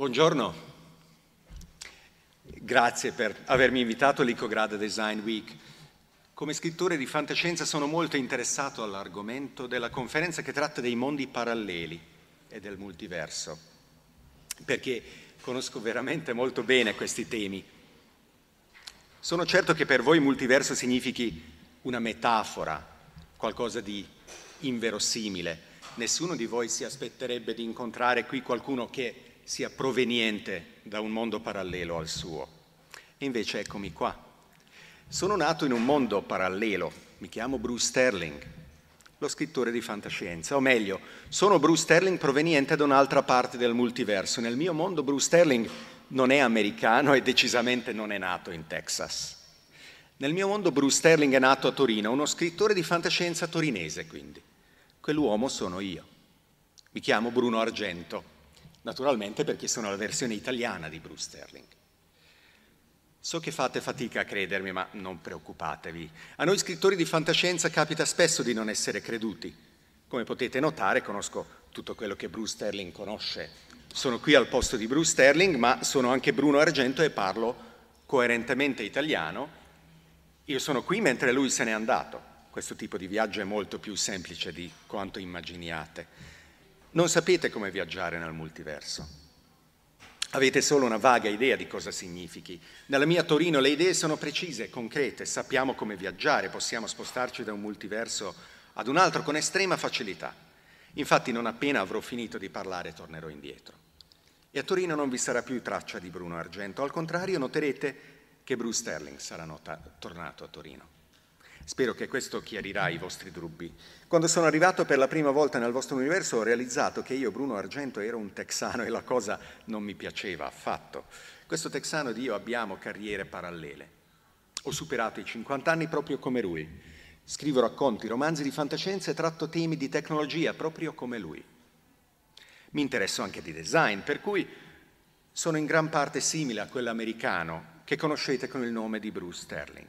Buongiorno, grazie per avermi invitato all'Icograda Design Week. Come scrittore di fantascienza sono molto interessato all'argomento della conferenza che tratta dei mondi paralleli e del multiverso, perché conosco veramente molto bene questi temi. Sono certo che per voi multiverso significhi una metafora, qualcosa di inverosimile. Nessuno di voi si aspetterebbe di incontrare qui qualcuno che sia proveniente da un mondo parallelo al suo. E invece eccomi qua. Sono nato in un mondo parallelo, mi chiamo Bruce Sterling, lo scrittore di fantascienza, o meglio, sono Bruce Sterling proveniente da un'altra parte del multiverso. Nel mio mondo Bruce Sterling non è americano e decisamente non è nato in Texas. Nel mio mondo Bruce Sterling è nato a Torino, uno scrittore di fantascienza torinese quindi. Quell'uomo sono io. Mi chiamo Bruno Argento naturalmente perché sono la versione italiana di Bruce Sterling. So che fate fatica a credermi, ma non preoccupatevi. A noi scrittori di fantascienza capita spesso di non essere creduti. Come potete notare, conosco tutto quello che Bruce Sterling conosce. Sono qui al posto di Bruce Sterling, ma sono anche Bruno Argento e parlo coerentemente italiano. Io sono qui mentre lui se n'è andato. Questo tipo di viaggio è molto più semplice di quanto immaginiate. Non sapete come viaggiare nel multiverso. Avete solo una vaga idea di cosa significhi. Nella mia Torino le idee sono precise, concrete, sappiamo come viaggiare, possiamo spostarci da un multiverso ad un altro con estrema facilità. Infatti non appena avrò finito di parlare tornerò indietro. E a Torino non vi sarà più traccia di Bruno Argento, al contrario noterete che Bruce Sterling sarà nota- tornato a Torino. Spero che questo chiarirà i vostri dubbi. Quando sono arrivato per la prima volta nel vostro universo ho realizzato che io, Bruno Argento, ero un texano e la cosa non mi piaceva affatto. Questo texano ed io abbiamo carriere parallele. Ho superato i 50 anni proprio come lui. Scrivo racconti, romanzi di fantascienza e tratto temi di tecnologia proprio come lui. Mi interesso anche di design, per cui sono in gran parte simile a quell'americano che conoscete con il nome di Bruce Sterling.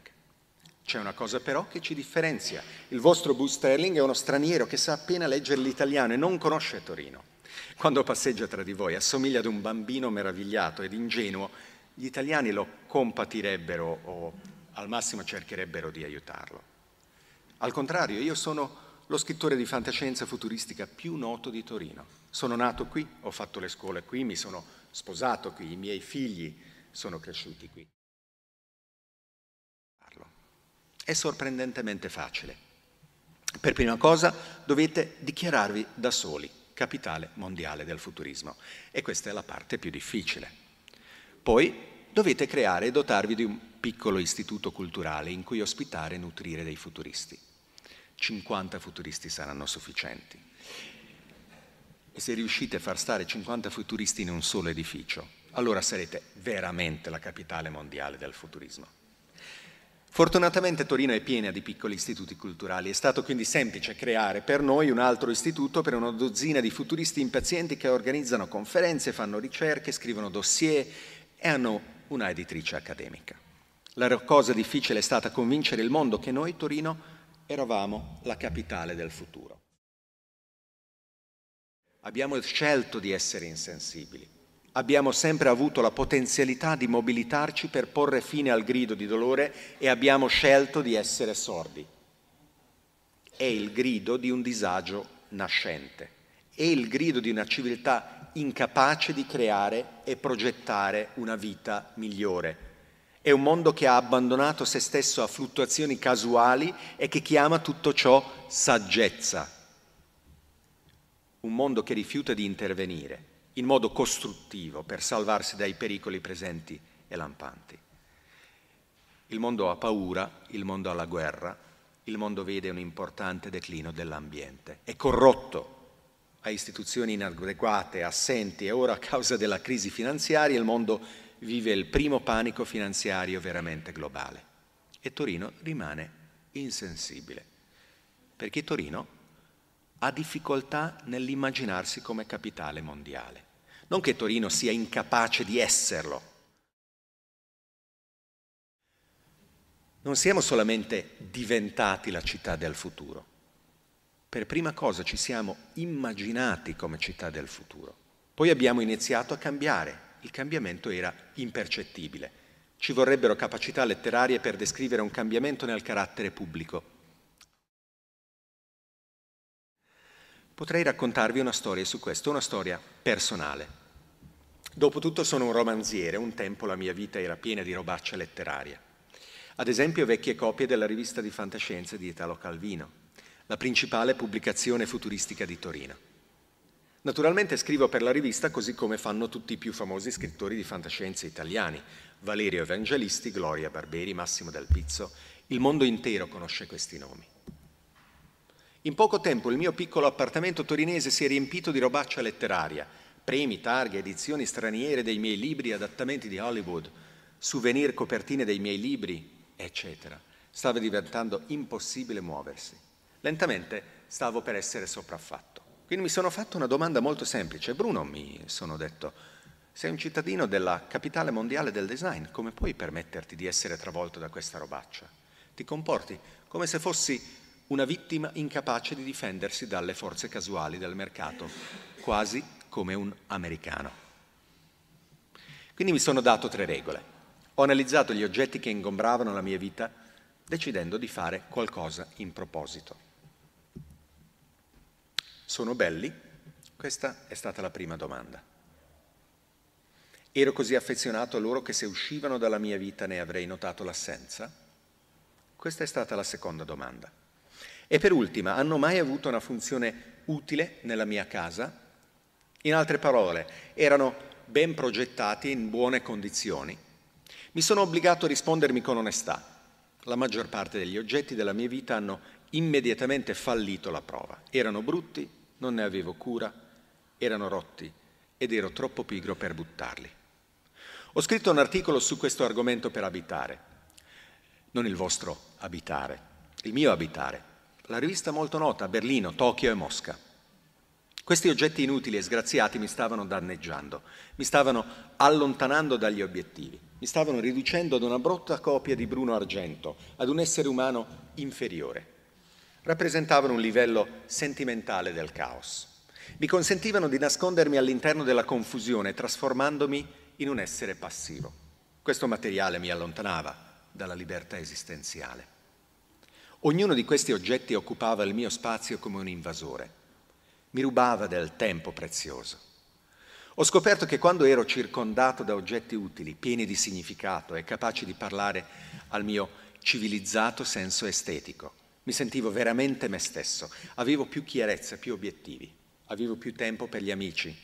C'è una cosa però che ci differenzia. Il vostro Booth Sterling è uno straniero che sa appena leggere l'italiano e non conosce Torino. Quando passeggia tra di voi assomiglia ad un bambino meravigliato ed ingenuo. Gli italiani lo compatirebbero o al massimo cercherebbero di aiutarlo. Al contrario, io sono lo scrittore di fantascienza futuristica più noto di Torino. Sono nato qui, ho fatto le scuole qui, mi sono sposato qui, i miei figli sono cresciuti qui. È sorprendentemente facile. Per prima cosa dovete dichiararvi da soli capitale mondiale del futurismo e questa è la parte più difficile. Poi dovete creare e dotarvi di un piccolo istituto culturale in cui ospitare e nutrire dei futuristi. 50 futuristi saranno sufficienti. E se riuscite a far stare 50 futuristi in un solo edificio, allora sarete veramente la capitale mondiale del futurismo. Fortunatamente Torino è piena di piccoli istituti culturali, è stato quindi semplice creare per noi un altro istituto per una dozzina di futuristi impazienti che organizzano conferenze, fanno ricerche, scrivono dossier e hanno una editrice accademica. La cosa difficile è stata convincere il mondo che noi, Torino, eravamo la capitale del futuro. Abbiamo scelto di essere insensibili, abbiamo sempre avuto la potenzialità di mobilitarci per porre fine al grido di dolore e abbiamo scelto di essere sordi. È il grido di un disagio nascente, è il grido di una civiltà incapace di creare e progettare una vita migliore. È un mondo che ha abbandonato se stesso a fluttuazioni casuali e che chiama tutto ciò saggezza. Un mondo che rifiuta di intervenire, in modo costruttivo per salvarsi dai pericoli presenti e lampanti. Il mondo ha paura, il mondo ha la guerra, il mondo vede un importante declino dell'ambiente. È corrotto, ha istituzioni inadeguate, assenti e ora a causa della crisi finanziaria il mondo vive il primo panico finanziario veramente globale. E Torino rimane insensibile, perché Torino ha difficoltà nell'immaginarsi come capitale mondiale. Non che Torino sia incapace di esserlo. Non siamo solamente diventati la città del futuro. Per prima cosa ci siamo immaginati come città del futuro. Poi abbiamo iniziato a cambiare. Il cambiamento era impercettibile. Ci vorrebbero capacità letterarie per descrivere un cambiamento nel carattere pubblico Potrei raccontarvi una storia su questo, una storia personale. Dopotutto sono un romanziere, un tempo la mia vita era piena di robaccia letteraria. Ad esempio vecchie copie della rivista di fantascienza di Italo Calvino, la principale pubblicazione futuristica di Torino. Naturalmente scrivo per la rivista così come fanno tutti i più famosi scrittori di fantascienza italiani, Valerio Evangelisti, Gloria Barberi, Massimo Dal Pizzo, il mondo intero conosce questi nomi. In poco tempo il mio piccolo appartamento torinese si è riempito di robaccia letteraria, premi, targhe, edizioni straniere dei miei libri, adattamenti di Hollywood, souvenir, copertine dei miei libri, eccetera. Stava diventando impossibile muoversi. Lentamente stavo per essere sopraffatto. Quindi mi sono fatto una domanda molto semplice. Bruno, mi sono detto, sei un cittadino della capitale mondiale del design, come puoi permetterti di essere travolto da questa robaccia? Ti comporti come se fossi una vittima incapace di difendersi dalle forze casuali del mercato, quasi come un americano. Quindi mi sono dato tre regole. Ho analizzato gli oggetti che ingombravano la mia vita, decidendo di fare qualcosa in proposito. Sono belli? Questa è stata la prima domanda. Ero così affezionato a loro che se uscivano dalla mia vita ne avrei notato l'assenza? Questa è stata la seconda domanda. E per ultima, hanno mai avuto una funzione utile nella mia casa? In altre parole, erano ben progettati in buone condizioni? Mi sono obbligato a rispondermi con onestà. La maggior parte degli oggetti della mia vita hanno immediatamente fallito la prova. Erano brutti, non ne avevo cura, erano rotti ed ero troppo pigro per buttarli. Ho scritto un articolo su questo argomento per abitare. Non il vostro abitare, il mio abitare la rivista molto nota, Berlino, Tokyo e Mosca. Questi oggetti inutili e sgraziati mi stavano danneggiando, mi stavano allontanando dagli obiettivi, mi stavano riducendo ad una brutta copia di Bruno Argento, ad un essere umano inferiore. Rappresentavano un livello sentimentale del caos. Mi consentivano di nascondermi all'interno della confusione, trasformandomi in un essere passivo. Questo materiale mi allontanava dalla libertà esistenziale. Ognuno di questi oggetti occupava il mio spazio come un invasore, mi rubava del tempo prezioso. Ho scoperto che quando ero circondato da oggetti utili, pieni di significato e capaci di parlare al mio civilizzato senso estetico, mi sentivo veramente me stesso, avevo più chiarezza, più obiettivi, avevo più tempo per gli amici.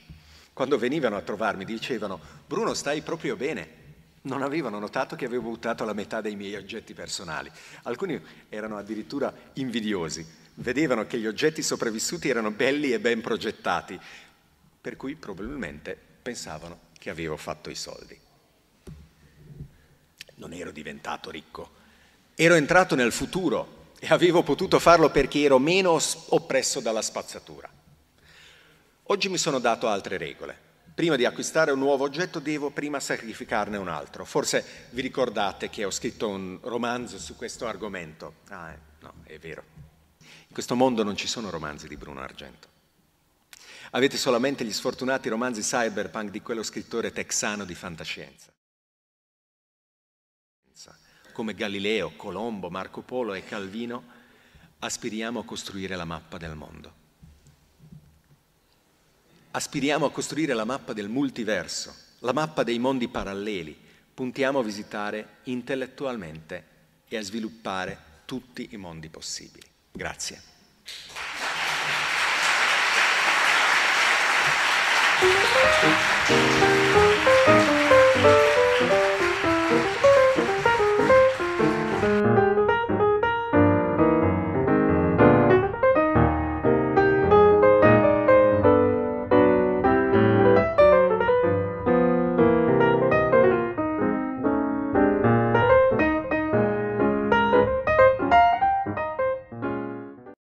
Quando venivano a trovarmi dicevano, Bruno stai proprio bene, non avevano notato che avevo buttato la metà dei miei oggetti personali. Alcuni erano addirittura invidiosi, vedevano che gli oggetti sopravvissuti erano belli e ben progettati, per cui probabilmente pensavano che avevo fatto i soldi. Non ero diventato ricco, ero entrato nel futuro e avevo potuto farlo perché ero meno oppresso dalla spazzatura. Oggi mi sono dato altre regole prima di acquistare un nuovo oggetto devo prima sacrificarne un altro. Forse vi ricordate che ho scritto un romanzo su questo argomento. Ah, eh, no, è vero. In questo mondo non ci sono romanzi di Bruno Argento. Avete solamente gli sfortunati romanzi cyberpunk di quello scrittore texano di fantascienza. Come Galileo, Colombo, Marco Polo e Calvino aspiriamo a costruire la mappa del mondo. Aspiriamo a costruire la mappa del multiverso, la mappa dei mondi paralleli. Puntiamo a visitare intellettualmente e a sviluppare tutti i mondi possibili. Grazie. Thank you.